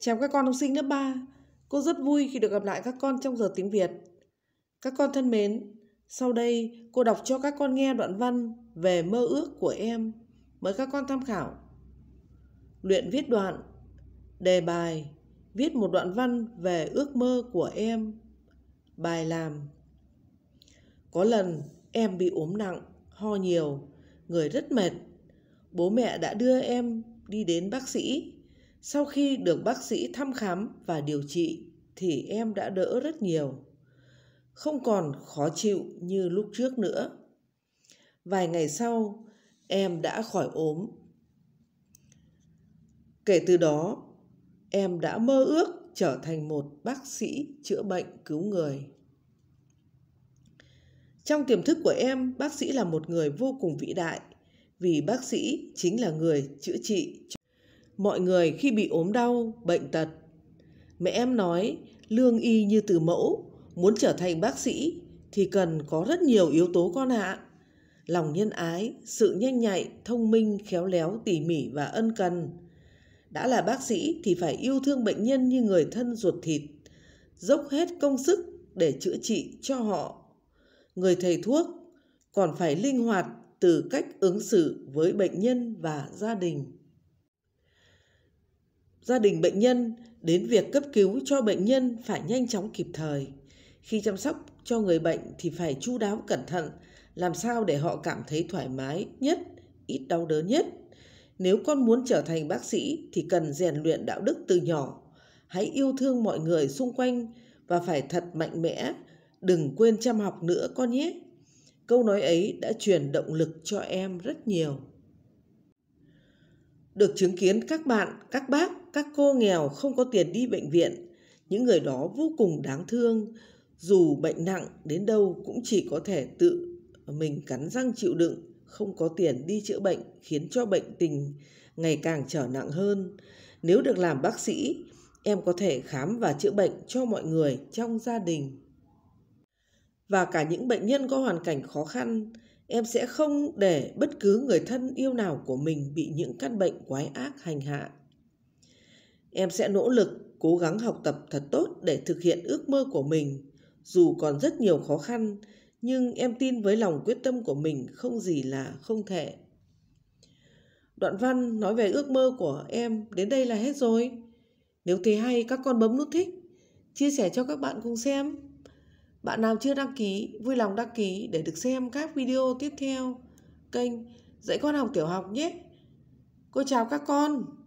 Chào các con học sinh lớp 3, cô rất vui khi được gặp lại các con trong giờ tiếng Việt. Các con thân mến, sau đây cô đọc cho các con nghe đoạn văn về mơ ước của em. Mời các con tham khảo. Luyện viết đoạn Đề bài Viết một đoạn văn về ước mơ của em Bài làm Có lần em bị ốm nặng, ho nhiều, người rất mệt. Bố mẹ đã đưa em đi đến bác sĩ sau khi được bác sĩ thăm khám và điều trị thì em đã đỡ rất nhiều. Không còn khó chịu như lúc trước nữa. Vài ngày sau, em đã khỏi ốm. Kể từ đó, em đã mơ ước trở thành một bác sĩ chữa bệnh cứu người. Trong tiềm thức của em, bác sĩ là một người vô cùng vĩ đại, vì bác sĩ chính là người chữa trị mọi người khi bị ốm đau, bệnh tật. Mẹ em nói, lương y như từ mẫu, muốn trở thành bác sĩ thì cần có rất nhiều yếu tố con hạ. Lòng nhân ái, sự nhanh nhạy, thông minh, khéo léo, tỉ mỉ và ân cần. Đã là bác sĩ thì phải yêu thương bệnh nhân như người thân ruột thịt, dốc hết công sức để chữa trị cho họ. Người thầy thuốc còn phải linh hoạt từ cách ứng xử với bệnh nhân và gia đình gia đình bệnh nhân đến việc cấp cứu cho bệnh nhân phải nhanh chóng kịp thời. Khi chăm sóc cho người bệnh thì phải chu đáo cẩn thận, làm sao để họ cảm thấy thoải mái nhất, ít đau đớn nhất. Nếu con muốn trở thành bác sĩ thì cần rèn luyện đạo đức từ nhỏ. Hãy yêu thương mọi người xung quanh và phải thật mạnh mẽ, đừng quên chăm học nữa con nhé. Câu nói ấy đã truyền động lực cho em rất nhiều được chứng kiến các bạn, các bác, các cô nghèo không có tiền đi bệnh viện. Những người đó vô cùng đáng thương, dù bệnh nặng đến đâu cũng chỉ có thể tự mình cắn răng chịu đựng, không có tiền đi chữa bệnh khiến cho bệnh tình ngày càng trở nặng hơn. Nếu được làm bác sĩ, em có thể khám và chữa bệnh cho mọi người trong gia đình và cả những bệnh nhân có hoàn cảnh khó khăn em sẽ không để bất cứ người thân yêu nào của mình bị những căn bệnh quái ác hành hạ em sẽ nỗ lực cố gắng học tập thật tốt để thực hiện ước mơ của mình dù còn rất nhiều khó khăn nhưng em tin với lòng quyết tâm của mình không gì là không thể đoạn văn nói về ước mơ của em đến đây là hết rồi nếu thấy hay các con bấm nút thích chia sẻ cho các bạn cùng xem bạn nào chưa đăng ký, vui lòng đăng ký để được xem các video tiếp theo kênh Dạy con học tiểu học nhé. Cô chào các con.